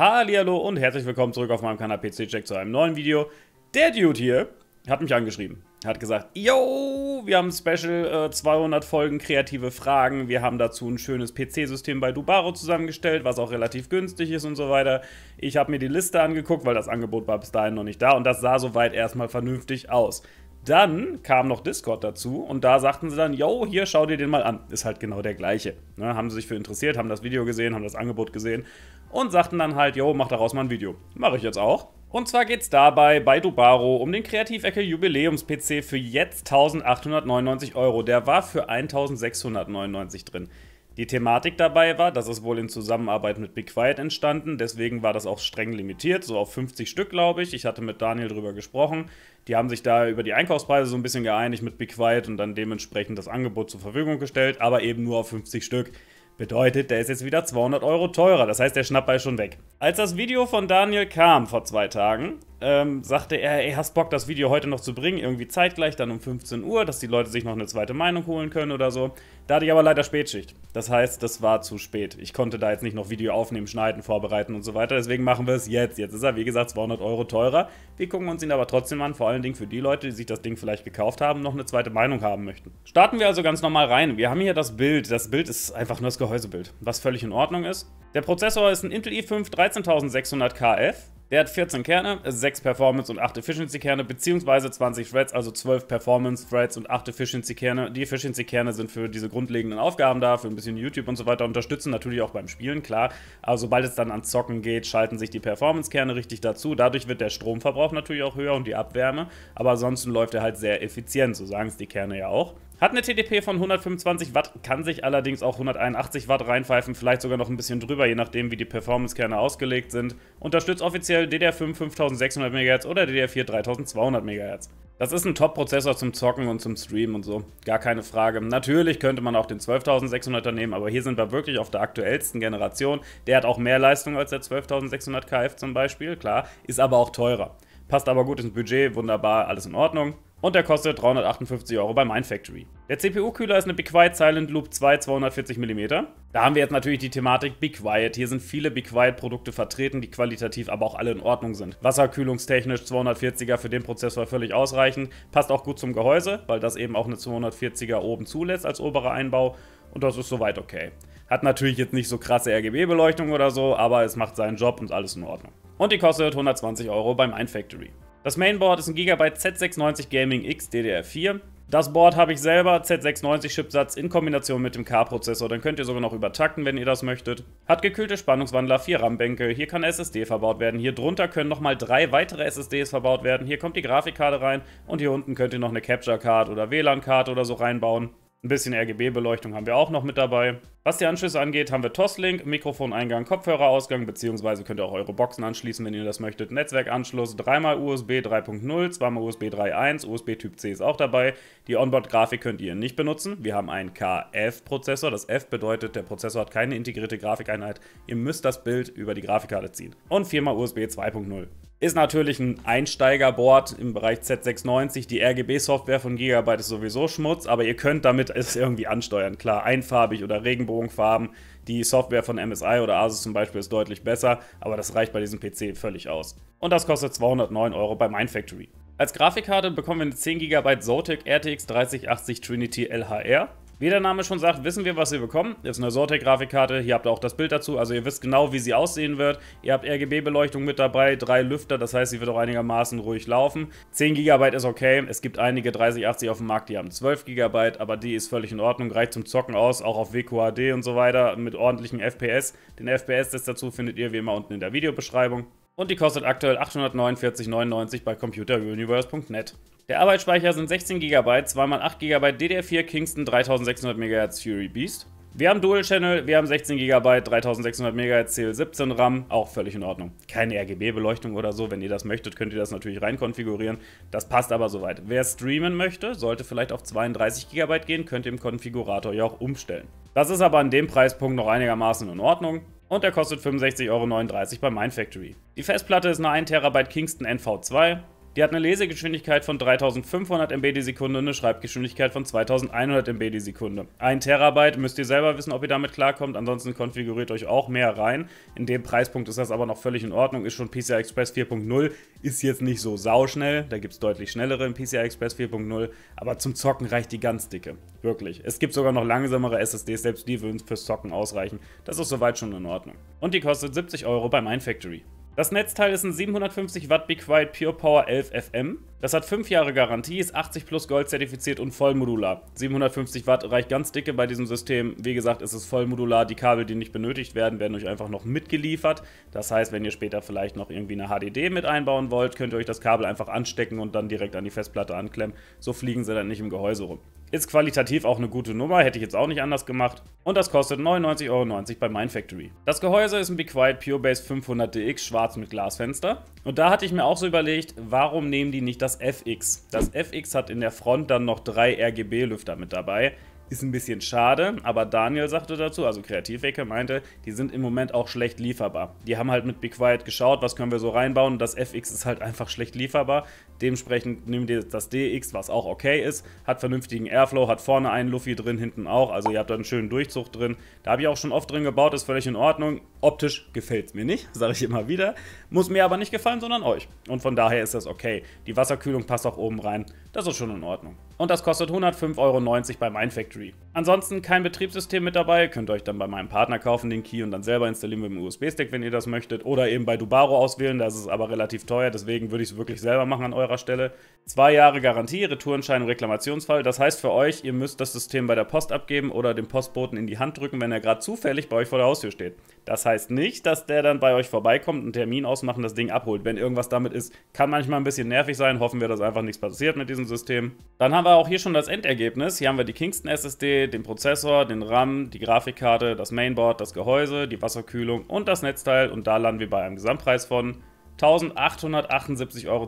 Hallihallo und herzlich willkommen zurück auf meinem Kanal PC Check zu einem neuen Video. Der Dude hier hat mich angeschrieben, hat gesagt, yo, wir haben Special äh, 200 Folgen kreative Fragen, wir haben dazu ein schönes PC-System bei Dubaro zusammengestellt, was auch relativ günstig ist und so weiter. Ich habe mir die Liste angeguckt, weil das Angebot war bis dahin noch nicht da und das sah soweit erstmal vernünftig aus. Dann kam noch Discord dazu und da sagten sie dann, yo, hier, schau dir den mal an. Ist halt genau der gleiche. Ne, haben sie sich für interessiert, haben das Video gesehen, haben das Angebot gesehen und sagten dann halt, yo, mach daraus mal ein Video. Mache ich jetzt auch. Und zwar geht es dabei bei Dubaro um den Kreativecke Jubiläums-PC für jetzt 1899 Euro. Der war für 1699 drin. Die Thematik dabei war, dass es wohl in Zusammenarbeit mit Be Quiet entstanden, deswegen war das auch streng limitiert, so auf 50 Stück, glaube ich. Ich hatte mit Daniel drüber gesprochen. Die haben sich da über die Einkaufspreise so ein bisschen geeinigt mit Be Quiet und dann dementsprechend das Angebot zur Verfügung gestellt, aber eben nur auf 50 Stück. Bedeutet, der ist jetzt wieder 200 Euro teurer. Das heißt, der Schnappball ist schon weg. Als das Video von Daniel kam vor zwei Tagen, ähm, sagte er, ey, hast Bock, das Video heute noch zu bringen, irgendwie zeitgleich, dann um 15 Uhr, dass die Leute sich noch eine zweite Meinung holen können oder so. Da hatte ich aber leider Spätschicht. Das heißt, das war zu spät. Ich konnte da jetzt nicht noch Video aufnehmen, schneiden, vorbereiten und so weiter. Deswegen machen wir es jetzt. Jetzt ist er, wie gesagt, 200 Euro teurer. Wir gucken uns ihn aber trotzdem an, vor allen Dingen für die Leute, die sich das Ding vielleicht gekauft haben, noch eine zweite Meinung haben möchten. Starten wir also ganz normal rein. Wir haben hier das Bild. Das Bild ist einfach nur das Gehäusebild, was völlig in Ordnung ist. Der Prozessor ist ein Intel i5 13600KF. Der hat 14 Kerne, 6 Performance und 8 Efficiency-Kerne, beziehungsweise 20 Threads, also 12 Performance-Threads und 8 Efficiency-Kerne. Die Efficiency-Kerne sind für diese grundlegenden Aufgaben da, für ein bisschen YouTube und so weiter unterstützen, natürlich auch beim Spielen, klar. Aber sobald es dann an Zocken geht, schalten sich die Performance-Kerne richtig dazu. Dadurch wird der Stromverbrauch natürlich auch höher und die Abwärme, aber ansonsten läuft er halt sehr effizient, so sagen es die Kerne ja auch. Hat eine TDP von 125 Watt, kann sich allerdings auch 181 Watt reinpfeifen, vielleicht sogar noch ein bisschen drüber, je nachdem wie die Performance-Kerne ausgelegt sind. Unterstützt offiziell speziell DDR5 5600 MHz oder DDR4 3200 MHz. Das ist ein Top-Prozessor zum Zocken und zum Streamen und so, gar keine Frage. Natürlich könnte man auch den 12600er nehmen, aber hier sind wir wirklich auf der aktuellsten Generation. Der hat auch mehr Leistung als der 12600 KF zum Beispiel, klar, ist aber auch teurer. Passt aber gut ins Budget, wunderbar, alles in Ordnung und der kostet 358 Euro bei Mindfactory. Der CPU-Kühler ist eine Be Quiet Silent Loop 2 240mm. Da haben wir jetzt natürlich die Thematik Be Quiet. Hier sind viele Be Quiet Produkte vertreten, die qualitativ aber auch alle in Ordnung sind. Wasserkühlungstechnisch 240er für den Prozessor völlig ausreichend. Passt auch gut zum Gehäuse, weil das eben auch eine 240er oben zulässt als oberer Einbau. Und das ist soweit okay. Hat natürlich jetzt nicht so krasse RGB-Beleuchtung oder so, aber es macht seinen Job und alles in Ordnung. Und die kostet 120 Euro beim Mindfactory. Das Mainboard ist ein Gigabyte Z690 Gaming X DDR4. Das Board habe ich selber, Z690-Chipsatz in Kombination mit dem K-Prozessor, dann könnt ihr sogar noch übertakten, wenn ihr das möchtet. Hat gekühlte Spannungswandler, 4 RAM-Bänke, hier kann SSD verbaut werden, hier drunter können nochmal drei weitere SSDs verbaut werden, hier kommt die Grafikkarte rein und hier unten könnt ihr noch eine Capture-Card oder wlan karte oder so reinbauen. Ein bisschen RGB-Beleuchtung haben wir auch noch mit dabei. Was die Anschlüsse angeht, haben wir Toslink, Mikrofoneingang, Kopfhörerausgang, beziehungsweise könnt ihr auch eure Boxen anschließen, wenn ihr das möchtet. Netzwerkanschluss, dreimal USB 3.0, zweimal USB 3.1, USB Typ C ist auch dabei. Die Onboard-Grafik könnt ihr nicht benutzen. Wir haben einen KF-Prozessor. Das F bedeutet, der Prozessor hat keine integrierte Grafikeinheit. Ihr müsst das Bild über die Grafikkarte ziehen. Und viermal USB 2.0. Ist natürlich ein Einsteigerboard im Bereich Z690. Die RGB-Software von Gigabyte ist sowieso Schmutz, aber ihr könnt damit es irgendwie ansteuern. Klar, einfarbig oder Regenbogenfarben. Die Software von MSI oder Asus zum Beispiel ist deutlich besser, aber das reicht bei diesem PC völlig aus. Und das kostet 209 Euro bei Mindfactory. Als Grafikkarte bekommen wir eine 10 GB Zotac RTX 3080 Trinity LHR wie der Name schon sagt, wissen wir, was wir bekommen. Jetzt eine sorte grafikkarte hier habt ihr auch das Bild dazu. Also ihr wisst genau, wie sie aussehen wird. Ihr habt RGB-Beleuchtung mit dabei, drei Lüfter, das heißt, sie wird auch einigermaßen ruhig laufen. 10 GB ist okay. Es gibt einige 3080 auf dem Markt, die haben 12 GB, aber die ist völlig in Ordnung, reicht zum Zocken aus, auch auf WQAD und so weiter mit ordentlichen FPS. Den FPS-Test dazu findet ihr wie immer unten in der Videobeschreibung. Und die kostet aktuell 849,99 bei computeruniverse.net. Der Arbeitsspeicher sind 16 GB, 2x8 GB DDR4 Kingston 3600 MHz Fury Beast. Wir haben Dual Channel, wir haben 16 GB, 3600 MHz CL17 RAM, auch völlig in Ordnung. Keine RGB-Beleuchtung oder so, wenn ihr das möchtet, könnt ihr das natürlich reinkonfigurieren. Das passt aber soweit. Wer streamen möchte, sollte vielleicht auf 32 GB gehen, könnt ihr im Konfigurator ja auch umstellen. Das ist aber an dem Preispunkt noch einigermaßen in Ordnung und er kostet 65,39 Euro bei Mindfactory. Die Festplatte ist eine 1 TB Kingston NV2, die hat eine Lesegeschwindigkeit von 3500 MB die Sekunde und eine Schreibgeschwindigkeit von 2100 MB die Sekunde. 1 Terabyte müsst ihr selber wissen, ob ihr damit klarkommt. Ansonsten konfiguriert euch auch mehr rein. In dem Preispunkt ist das aber noch völlig in Ordnung. Ist schon PCI Express 4.0. Ist jetzt nicht so sauschnell. Da gibt es deutlich schnellere in PCI Express 4.0. Aber zum Zocken reicht die ganz dicke. Wirklich. Es gibt sogar noch langsamere SSDs. Selbst die würden fürs Zocken ausreichen. Das ist soweit schon in Ordnung. Und die kostet 70 Euro bei Mindfactory. Das Netzteil ist ein 750 Watt Be Quiet Pure Power 11 FM. Das hat 5 Jahre Garantie, ist 80 plus Gold zertifiziert und vollmodular. 750 Watt reicht ganz dicke bei diesem System. Wie gesagt, ist es vollmodular. Die Kabel, die nicht benötigt werden, werden euch einfach noch mitgeliefert. Das heißt, wenn ihr später vielleicht noch irgendwie eine HDD mit einbauen wollt, könnt ihr euch das Kabel einfach anstecken und dann direkt an die Festplatte anklemmen. So fliegen sie dann nicht im Gehäuse rum. Ist qualitativ auch eine gute Nummer, hätte ich jetzt auch nicht anders gemacht. Und das kostet 99,90 Euro bei Mindfactory. Das Gehäuse ist ein Be Quiet Purebase 500DX, schwarz mit Glasfenster. Und da hatte ich mir auch so überlegt, warum nehmen die nicht das FX? Das FX hat in der Front dann noch drei RGB-Lüfter mit dabei. Ist ein bisschen schade, aber Daniel sagte dazu, also Kreativecke meinte, die sind im Moment auch schlecht lieferbar. Die haben halt mit Be Quiet geschaut, was können wir so reinbauen. Das FX ist halt einfach schlecht lieferbar. Dementsprechend nehmen wir das DX, was auch okay ist, hat vernünftigen Airflow, hat vorne einen Luffy drin, hinten auch. Also ihr habt da einen schönen Durchzug drin. Da habe ich auch schon oft drin gebaut, ist völlig in Ordnung. Optisch gefällt es mir nicht, sage ich immer wieder. Muss mir aber nicht gefallen, sondern euch. Und von daher ist das okay. Die Wasserkühlung passt auch oben rein. Das ist schon in Ordnung und das kostet 105,90 Euro bei Mindfactory. Ansonsten kein Betriebssystem mit dabei, könnt ihr euch dann bei meinem Partner kaufen den Key und dann selber installieren mit dem USB-Stick, wenn ihr das möchtet, oder eben bei Dubaro auswählen, das ist aber relativ teuer, deswegen würde ich es wirklich selber machen an eurer Stelle. Zwei Jahre Garantie, Retourenschein im Reklamationsfall, das heißt für euch, ihr müsst das System bei der Post abgeben oder dem Postboten in die Hand drücken, wenn er gerade zufällig bei euch vor der Haustür steht. Das heißt nicht, dass der dann bei euch vorbeikommt, einen Termin ausmachen, das Ding abholt. Wenn irgendwas damit ist, kann manchmal ein bisschen nervig sein, hoffen wir, dass einfach nichts passiert mit diesem System. Dann haben wir wir auch hier schon das Endergebnis. Hier haben wir die Kingston SSD, den Prozessor, den RAM, die Grafikkarte, das Mainboard, das Gehäuse, die Wasserkühlung und das Netzteil und da landen wir bei einem Gesamtpreis von 1878,82 Euro.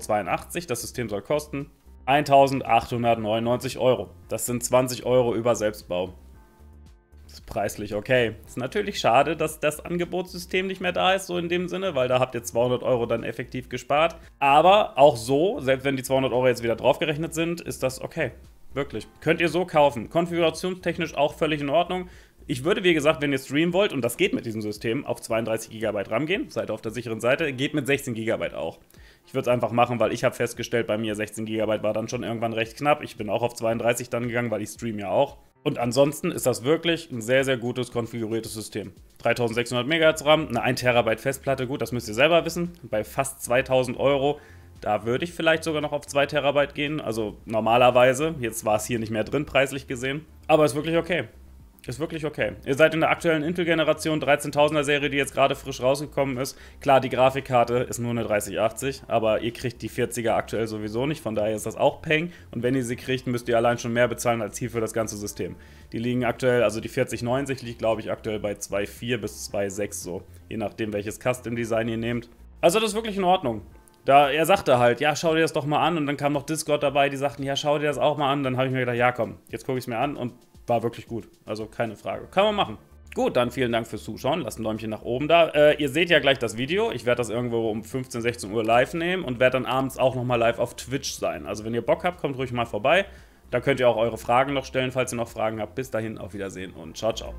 Das System soll kosten 1899 Euro. Das sind 20 Euro über Selbstbau preislich okay. Ist natürlich schade, dass das Angebotssystem nicht mehr da ist, so in dem Sinne, weil da habt ihr 200 Euro dann effektiv gespart. Aber auch so, selbst wenn die 200 Euro jetzt wieder draufgerechnet sind, ist das okay. Wirklich. Könnt ihr so kaufen. Konfigurationstechnisch auch völlig in Ordnung. Ich würde, wie gesagt, wenn ihr streamen wollt, und das geht mit diesem System, auf 32 GB RAM gehen, seid auf der sicheren Seite, geht mit 16 GB auch. Ich würde es einfach machen, weil ich habe festgestellt, bei mir 16 GB war dann schon irgendwann recht knapp. Ich bin auch auf 32 dann gegangen, weil ich stream ja auch. Und ansonsten ist das wirklich ein sehr, sehr gutes konfiguriertes System. 3600 MHz RAM, eine 1 TB Festplatte, gut, das müsst ihr selber wissen. Bei fast 2000 Euro, da würde ich vielleicht sogar noch auf 2 TB gehen. Also normalerweise, jetzt war es hier nicht mehr drin, preislich gesehen. Aber ist wirklich okay. Ist wirklich okay. Ihr seid in der aktuellen Intel-Generation 13.000er-Serie, die jetzt gerade frisch rausgekommen ist. Klar, die Grafikkarte ist nur eine 3080, aber ihr kriegt die 40er aktuell sowieso nicht, von daher ist das auch Peng. Und wenn ihr sie kriegt, müsst ihr allein schon mehr bezahlen als hier für das ganze System. Die liegen aktuell, also die 4090 liegt, glaube ich, aktuell bei 2,4 bis 2,6 so. Je nachdem, welches Custom-Design ihr nehmt. Also das ist wirklich in Ordnung. Da, er sagte halt, ja, schau dir das doch mal an. Und dann kam noch Discord dabei, die sagten, ja, schau dir das auch mal an. Dann habe ich mir gedacht, ja, komm, jetzt gucke ich es mir an. Und war wirklich gut. Also keine Frage. Kann man machen. Gut, dann vielen Dank fürs Zuschauen. Lasst ein Däumchen nach oben da. Äh, ihr seht ja gleich das Video. Ich werde das irgendwo um 15, 16 Uhr live nehmen und werde dann abends auch nochmal live auf Twitch sein. Also wenn ihr Bock habt, kommt ruhig mal vorbei. Da könnt ihr auch eure Fragen noch stellen, falls ihr noch Fragen habt. Bis dahin, auf Wiedersehen und ciao, ciao.